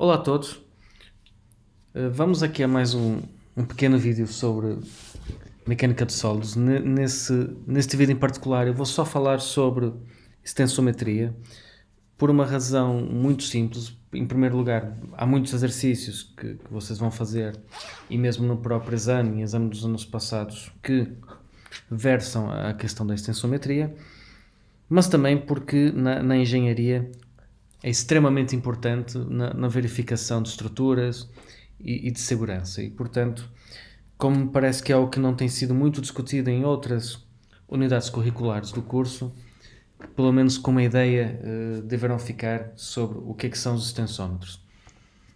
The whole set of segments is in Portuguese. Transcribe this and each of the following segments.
Olá a todos, eh, vamos aqui a mais um, um pequeno vídeo sobre mecânica de sólidos. Nesse, neste vídeo em particular eu vou só falar sobre extensometria por uma razão muito simples. Em primeiro lugar, há muitos exercícios que, que vocês vão fazer e mesmo no próprio exame, em exame dos anos passados, que versam a questão da extensometria, mas também porque na, na engenharia é extremamente importante na, na verificação de estruturas e, e, de segurança. E, portanto, como me parece que é algo que não tem sido muito discutido em outras unidades curriculares do curso, pelo menos com uma ideia uh, deverão ficar sobre o que, é que são os extensômetros.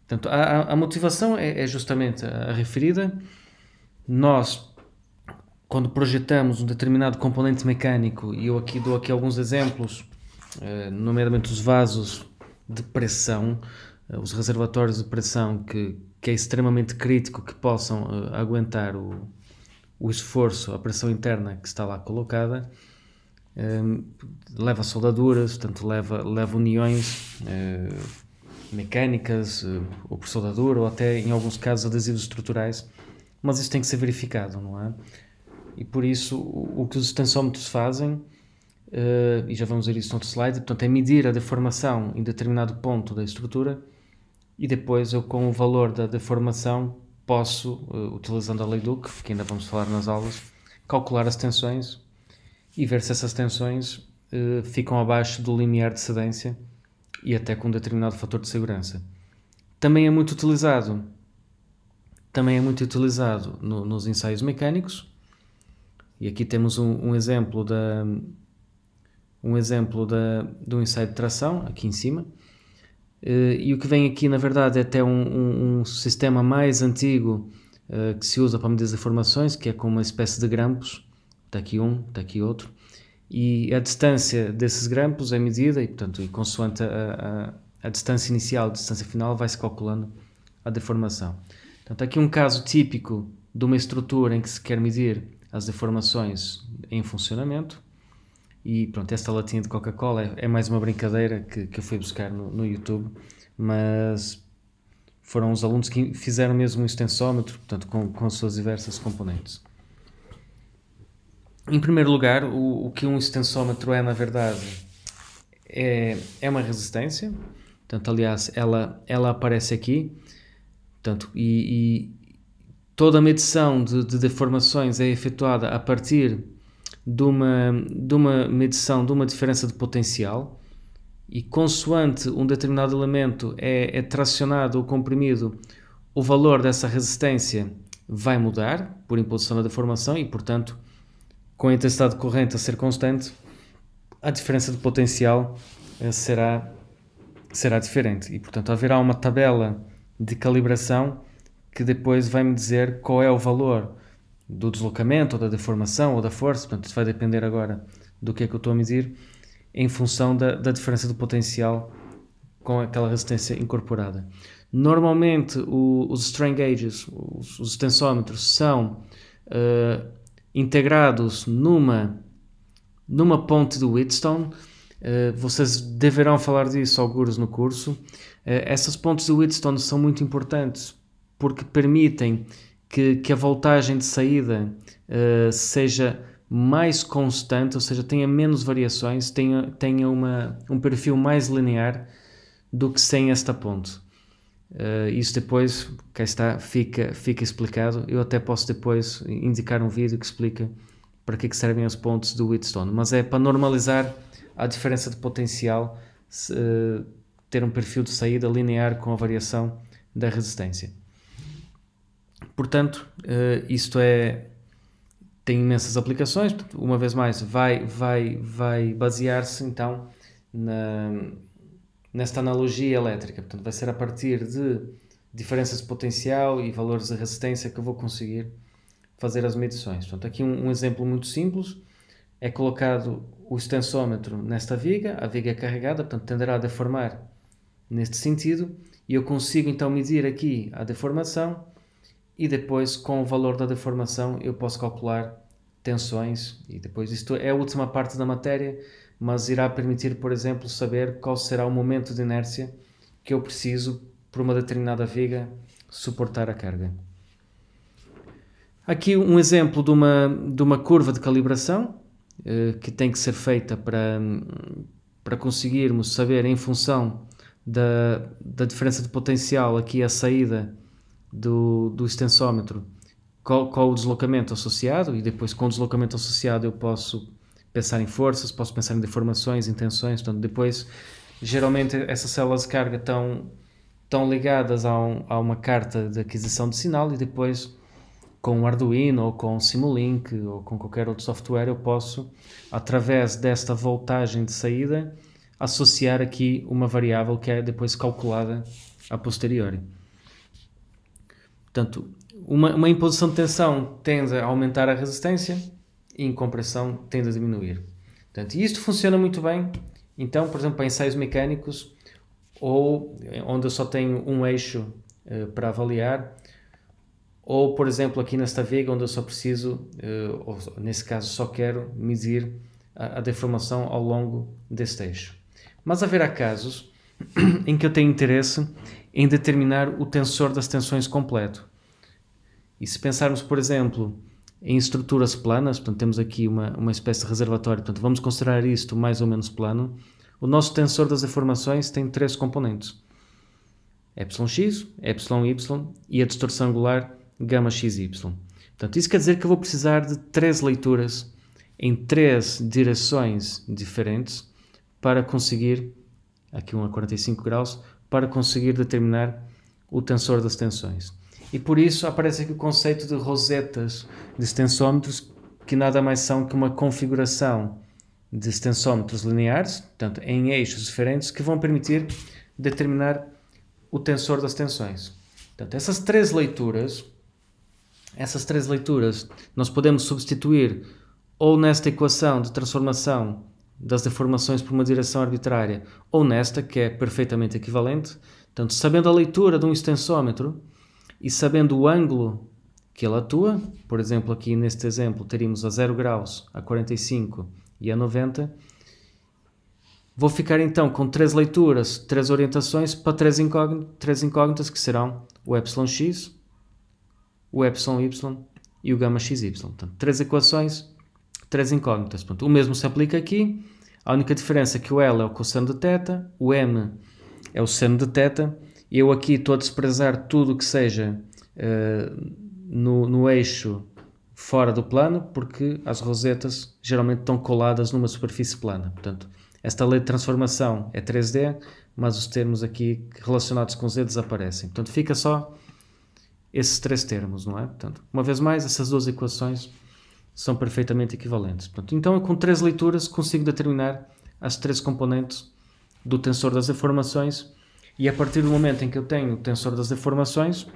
Portanto, a, a motivação é, é justamente a, a referida. Nós, quando projetamos um determinado componente mecânico, e eu aqui dou aqui alguns exemplos, eh, nomeadamente os vasos de pressão, eh, os reservatórios de pressão que, que é extremamente crítico que possam uh, aguentar o, o esforço, a pressão interna que está lá colocada, um, eh, leva soldaduras, portanto leva, leva uniões uh, mecânicas, uh, ou por soldadura, ou até em alguns casos adesivos estruturais, mas isso tem que ser verificado, não é? E por isso o, o que os tensómetros fazem uh, e já vamos ver isso no outro slide, portanto, a é medir a deformação em determinado ponto da estrutura e depois eu com o valor da deformação posso, uh, utilizando a lei que ainda vamos falar nas aulas, calcular as tensões e ver se essas tensões uh, ficam abaixo do limiar de cedência e até com um determinado fator de segurança. Também é muito utilizado, também é muito utilizado no, nos ensaios mecânicos, e aqui temos um, um exemplo da, um exemplo da, do ensaio de tração, aqui em cima. Eh, e o que vem aqui, na verdade, é até um, um, um sistema mais antigo uh, que se usa para medir as deformações, que é com uma espécie de grampos. Está aqui um, está aqui outro. E a distância desses grampos é medida e, portanto, e consoante a, a, a distância inicial, a distância final, vai-se calculando a deformação. Portanto, aqui um caso típico de uma estrutura em que se quer medir as deformações em funcionamento e pronto, esta latinha de Coca-Cola é, é, mais uma brincadeira que, que eu fui buscar no, no YouTube, mas foram os alunos que fizeram mesmo um extensómetro, portanto, com, com as suas diversas componentes. Em primeiro lugar, o, o que um extensómetro é, na verdade, é, é uma resistência. Portanto, aliás, ela, ela aparece aqui. Portanto, e, e toda a medição de, de deformações é efetuada a partir de uma, de uma medição, de uma diferença de potencial, e consoante um determinado elemento é, é tracionado ou comprimido, o valor dessa resistência vai mudar por imposição da deformação e, portanto, com a intensidade de corrente a ser constante, a diferença de potencial eh, será, será diferente. E, portanto, haverá uma tabela de calibração que depois vai-me dizer qual é o valor do deslocamento, ou da deformação, ou da força, portanto, isso vai depender agora do que é que eu estou a medir, em função da, da diferença do potencial com aquela resistência incorporada. Normalmente, o, os strain gauges, os, os são uh, integrados numa, numa ponte do Wheatstone. Uh, eh, vocês deverão falar disso, alguns no curso. Uh, essas pontes do Wheatstone são muito importantes porque permitem que, que a voltagem de saída uh, seja mais constante, ou seja, tenha menos variações, tenha, tenha uma, um perfil mais linear do que sem esta ponte. Uh, isso depois, cá está, fica, fica explicado. Eu até posso depois indicar um vídeo que explica para que, é que servem os pontos do Wheatstone, mas é para normalizar a diferença de potencial, se, uh, ter um perfil de saída linear com a variação da resistência. Portanto, uh, isto é tem imensas aplicações. Uma vez mais, vai vai vai basear-se então na, nesta analogia elétrica. Portanto, vai ser a partir de diferenças de potencial e valores de resistência que eu vou conseguir fazer as medições. Portanto, aqui um, um exemplo muito simples é colocado o extensómetro nesta viga, a viga é carregada, portanto tenderá a deformar neste sentido, e eu consigo então medir aqui a deformação e depois com o valor da deformação eu posso calcular tensões e depois isto é a última parte da matéria, mas irá permitir, por exemplo, saber qual será o momento de inércia que eu preciso por uma determinada viga suportar a carga. Aqui um exemplo de uma, de uma curva de calibração eh, que tem que ser feita para, para conseguirmos saber em função da, da diferença de potencial aqui a saída do, do extensómetro qual, qual o deslocamento associado e depois com o deslocamento associado eu posso pensar em forças, posso pensar em deformações, em tensões, portanto depois geralmente essas células de carga estão, estão ligadas a, um, a uma carta de aquisição de sinal e depois com o Arduino ou com o Simulink ou com qualquer outro software eu posso, através desta voltagem de saída, associar aqui uma variável que é depois calculada a posteriori. Portanto, uma, uma imposição de tensão tende a aumentar a resistência e em compressão tende a diminuir. Portanto, isto funciona muito bem. Então, por exemplo, para ensaios mecânicos ou onde eu só tenho um eixo uh, para avaliar, ou por exemplo aqui nesta viga onde eu só preciso, uh, ou nesse caso só quero medir a, a deformação ao longo deste eixo. Mas haverá casos em que eu tenho interesse em determinar o tensor das tensões completo. E se pensarmos, por exemplo, em estruturas planas, portanto, temos aqui uma, uma espécie de reservatório, portanto, vamos considerar isto mais ou menos plano, o nosso tensor das deformações tem três componentes. Εx, εy e a distorção angular γxy. Portanto, isso quer dizer que eu vou precisar de três leituras em três direções diferentes para conseguir, aqui um a 45 graus, para conseguir determinar o tensor das tensões. E por isso aparece aqui o conceito de rosetas de extensômetros que nada mais são que uma configuração de extensômetros lineares, portanto, em eixos diferentes, que vão permitir determinar o tensor das tensões. Portanto, essas três leituras, essas três leituras, nós podemos substituir ou nesta equação de transformação das deformações por uma direção arbitrária, ou nesta, que é perfeitamente equivalente. Tanto sabendo a leitura de um extensômetro e sabendo o ângulo que ele atua, por exemplo, aqui neste exemplo teríamos a 0 graus, a 45 e a 90, vou ficar então com três leituras, três orientações para três incógnitas, três incógnitas que serão o εx, o εy e o γxy. Portanto, três equações três incógnitas. Pronto, o mesmo se aplica aqui. A única diferença é que o L é o cosseno de θ, o M é o seno de θ. E eu aqui estou a desprezar tudo que seja uh, no, no eixo fora do plano, porque as rosetas geralmente estão coladas numa superfície plana. Portanto, esta lei de transformação é 3D, mas os termos aqui relacionados com Z desaparecem. Portanto, fica só esses três termos, não é? Portanto, uma vez mais, essas duas equações são perfeitamente equivalentes. Portanto, então, com três leituras, consigo determinar as três componentes do tensor das deformações e a partir do momento em que eu tenho o tensor das deformações,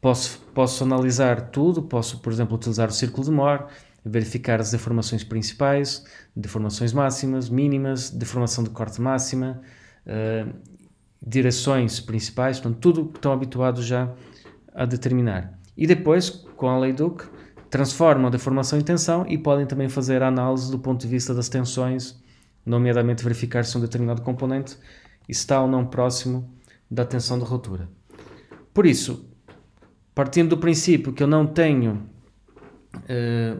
posso, posso analisar tudo, posso, por exemplo, utilizar o círculo de Mohr, verificar as deformações principais, deformações máximas, mínimas, deformação de corte máxima, uh, direções principais, portanto, tudo que estão habituados já a determinar. E depois, com a lei Duke, transformam deformação em tensão e podem também fazer a análise do ponto de vista das tensões, nomeadamente verificar se um determinado componente está ou não próximo da tensão de rotura. Por isso, partindo do princípio que eu não tenho eh,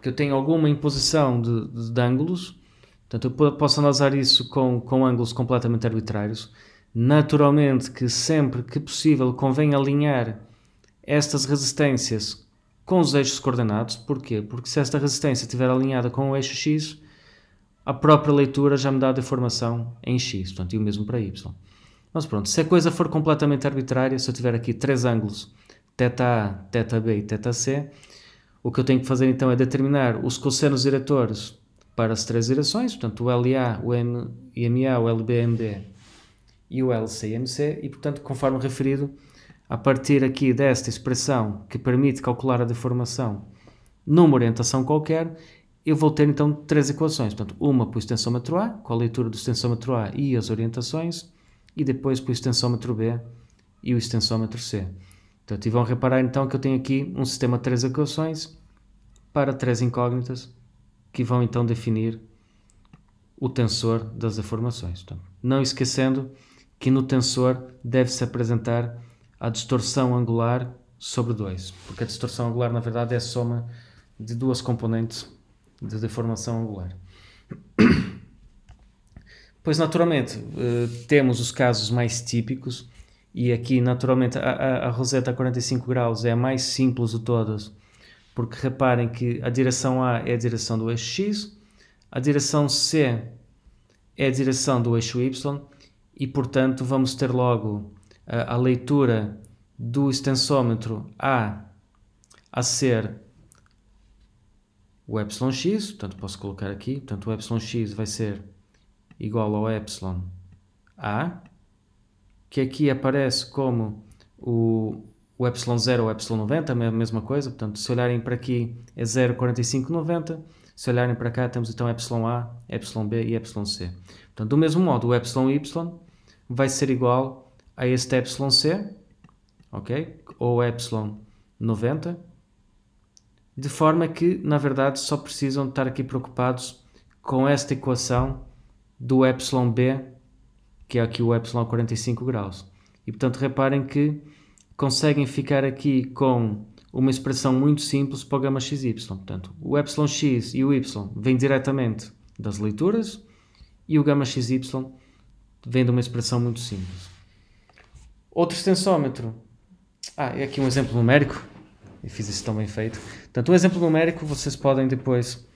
que eu tenho alguma imposição de, de, de ângulos, portanto eu posso analisar isso com, com ângulos completamente arbitrários. Naturalmente que sempre que possível convém alinhar estas resistências com os eixos coordenados. Porquê? Porque se esta resistência estiver alinhada com o eixo X, a própria leitura já me dá a deformação em X, portanto, e o mesmo para Y. Mas pronto, se a coisa for completamente arbitrária, se eu tiver aqui três ângulos, θA, θB e θC, o que eu tenho que fazer então é determinar os cossenos diretores para as três direções, portanto, o LA, o M, IMA, o LBMD e o LCMC, e portanto, conforme referido, a partir aqui desta expressão que permite calcular a deformação numa orientação qualquer, eu vou ter então três equações. Portanto, uma para o extensômetro A, com a leitura do extensômetro A e as orientações, e depois para o extensômetro B e o extensômetro C. Portanto, e vão reparar então que eu tenho aqui um sistema de três equações para três incógnitas que vão então definir o tensor das deformações. Portanto, não esquecendo que no tensor deve-se apresentar à distorção angular sobre 2, porque a distorção angular na verdade é a soma de duas componentes de deformação angular. Pois naturalmente eh, temos os casos mais típicos e aqui naturalmente a, a roseta a 45 graus é a mais simples de todas, porque reparem que a direção A é a direção do eixo X, a direção C é a direção do eixo Y e portanto vamos ter logo eh, a leitura do extensômetro A a ser o εx, portanto posso colocar aqui, portanto o εx vai ser igual ao εA, que aqui aparece como o, o ε0 ou ε90, a mesma coisa, portanto se olharem para aqui é 0,4590, se olharem para cá temos então εA, εB e εC. Portanto do mesmo modo o εy vai ser igual a este c, ok? Ou epsilon 90 de forma que, na verdade, só precisam estar aqui preocupados com esta equação do b, que é aqui o Y45 graus. E, portanto, reparem que conseguem ficar aqui com uma expressão muito simples para o gama xy. Portanto, o εx e o y vêm diretamente das leituras e o gama xy vem de uma expressão muito simples. Outro tensómetro. Ah, é aqui um exemplo numérico. Eu fiz isso tão bem feito. Portanto, um exemplo numérico vocês podem depois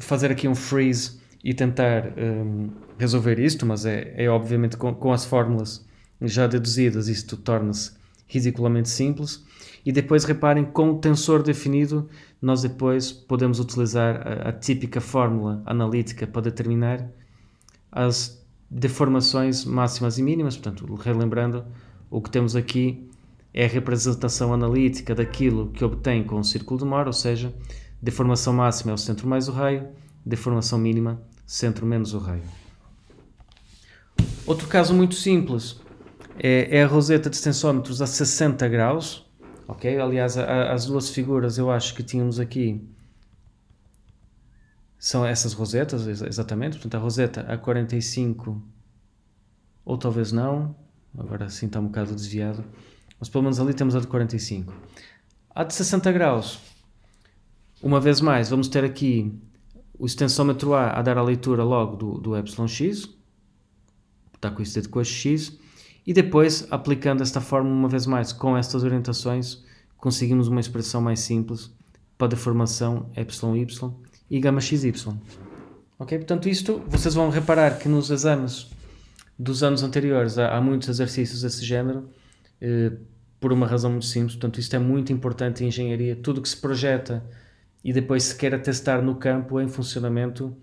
fazer aqui um freeze e tentar um, resolver isto, mas é, é obviamente com, com as fórmulas já deduzidas, isto torna-se ridiculamente simples. E depois reparem, com o tensor definido, nós depois podemos utilizar a, a típica fórmula analítica para determinar as deformações máximas e mínimas, portanto, relembrando, o que temos aqui é a representação analítica daquilo que obtém com o círculo de Mohr, ou seja, deformação máxima é o centro mais o raio, deformação mínima, centro menos o raio. Outro caso muito simples é, é a roseta de tensômetros a 60 graus, ok? Aliás, a, as duas figuras eu acho que tínhamos aqui são essas rosetas, exatamente. Portanto, a roseta a 45, ou talvez não, Agora sim está um bocado desviado. Mas pelo menos ali temos a de 45. A de 60 graus. Uma vez mais, vamos ter aqui o extensómetro A a dar a leitura logo do, do εx. Está com isso de coxa x. E depois, aplicando esta fórmula uma vez mais com estas orientações, conseguimos uma expressão mais simples para a deformação εy e γxy. Ok? Portanto, isto vocês vão reparar que nos exames dos anos anteriores. Há, há muitos exercícios desse género, eh, por uma razão muito simples. Portanto, isto é muito importante em engenharia. Tudo que se projeta e depois se quer testar no campo, em funcionamento,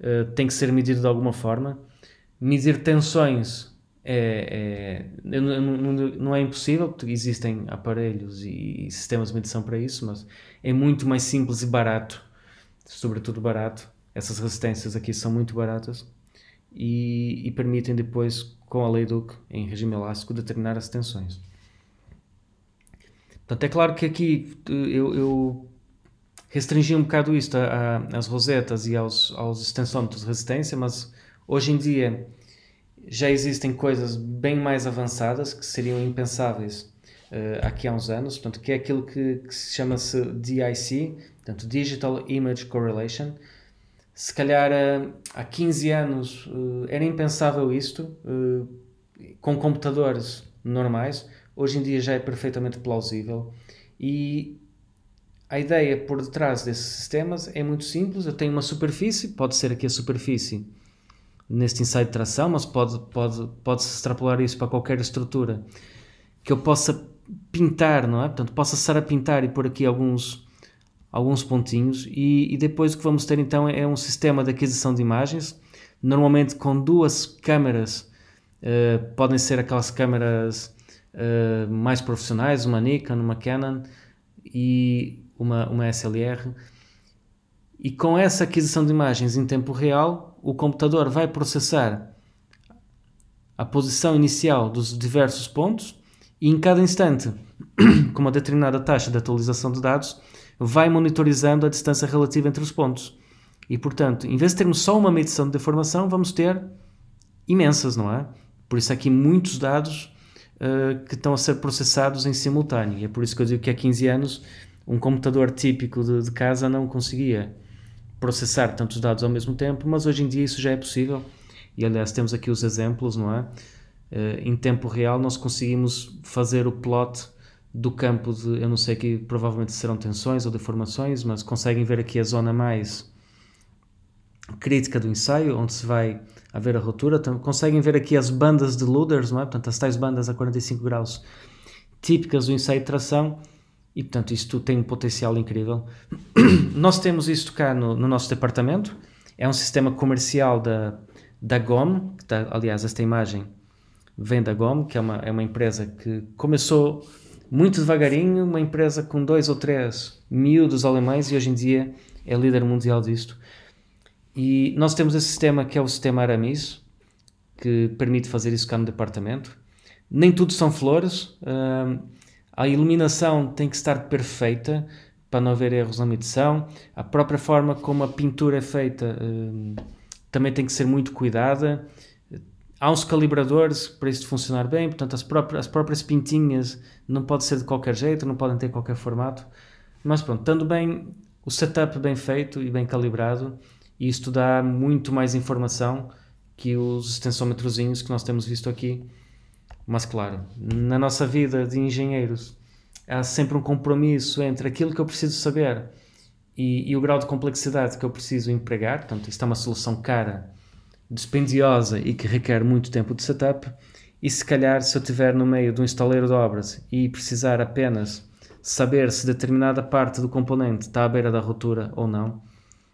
eh, tem que ser medido de alguma forma. Medir tensões é, é, não, não, não, é impossível, existem aparelhos e sistemas de medição para isso, mas é muito mais simples e barato, sobretudo barato. Essas resistências aqui são muito baratas e, e permitem depois, com a lei Duke, em regime elástico, determinar as tensões. Portanto, é claro que aqui eh, eu, eu restringi um bocado isto às rosetas e aos, aos extensômetros de resistência, mas hoje em dia já existem coisas bem mais avançadas que seriam impensáveis uh, aqui há uns anos, portanto, que é aquilo que, que se chama-se DIC, portanto, Digital Image Correlation, se calhar eh, há, 15 anos eh, era impensável isto eh, com computadores normais, hoje em dia já é perfeitamente plausível e a ideia por detrás desses sistemas é muito simples, eu tenho uma superfície, pode ser aqui a superfície neste ensaio de tração, mas pode, pode, pode-se extrapolar isso para qualquer estrutura que eu possa pintar, não é? Portanto, possa estar a pintar e pôr aqui alguns alguns pontinhos e, e depois o que vamos ter então é um sistema de aquisição de imagens, normalmente com duas câmeras, uh, eh, podem ser aquelas câmeras uh, eh, mais profissionais, uma Nikon, uma Canon e uma, uma SLR. E com essa aquisição de imagens em tempo real, o computador vai processar a posição inicial dos diversos pontos e em cada instante, com uma determinada taxa de atualização de dados, vai monitorizando a distância relativa entre os pontos. E, portanto, em vez de termos só uma medição de deformação, vamos ter imensas, não é? Por isso aqui muitos dados uh, que estão a ser processados em simultâneo. E é por isso que eu digo que há 15 anos um computador típico de, de, casa não conseguia processar tantos dados ao mesmo tempo, mas hoje em dia isso já é possível. E aliás, temos aqui os exemplos, não é? Uh, em tempo real, nós conseguimos fazer o plot do campo de, eu não sei que provavelmente serão tensões ou deformações, mas conseguem ver aqui a zona mais crítica do ensaio, onde se vai haver a rotura. Então, conseguem ver aqui as bandas de Luders, não é? Portanto, as tais bandas a 45 graus típicas do ensaio de tração e, portanto, isto tem um potencial incrível. Nós temos isto cá no, no, nosso departamento. É um sistema comercial da, da GOM, que está, aliás, esta imagem vem da GOM, que é uma, é uma empresa que começou muito devagarinho, uma empresa com dois ou três miúdos alemães e hoje em dia é líder mundial disto. E nós temos esse sistema que é o sistema Aramis, que permite fazer isso cá no departamento. Nem tudo são flores, uh, a iluminação tem que estar perfeita para não haver erros na medição, a própria forma como a pintura é feita uh, também tem que ser muito cuidada há uns calibradores para isto funcionar bem, portanto as próprias, as próprias pintinhas não podem ser de qualquer jeito, não podem ter qualquer formato, mas pronto, estando bem o setup bem feito e bem calibrado, isto dá muito mais informação que os extensômetrozinhos que nós temos visto aqui. Mas claro, na nossa vida de engenheiros há sempre um compromisso entre aquilo que eu preciso saber e, e o grau de complexidade que eu preciso empregar, portanto isto é uma solução cara dispendiosa e que requer muito tempo de setup, e se calhar se eu estiver no meio de um estaleiro de obras e precisar apenas saber se determinada parte do componente está à beira da ruptura ou não,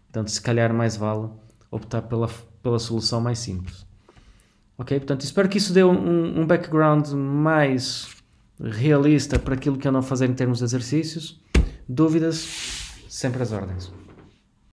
portanto se calhar mais vale optar pela, pela solução mais simples. Ok, portanto espero que isso dê um, um background mais realista para aquilo que eu não fazer em termos de exercícios. Dúvidas, sempre às ordens.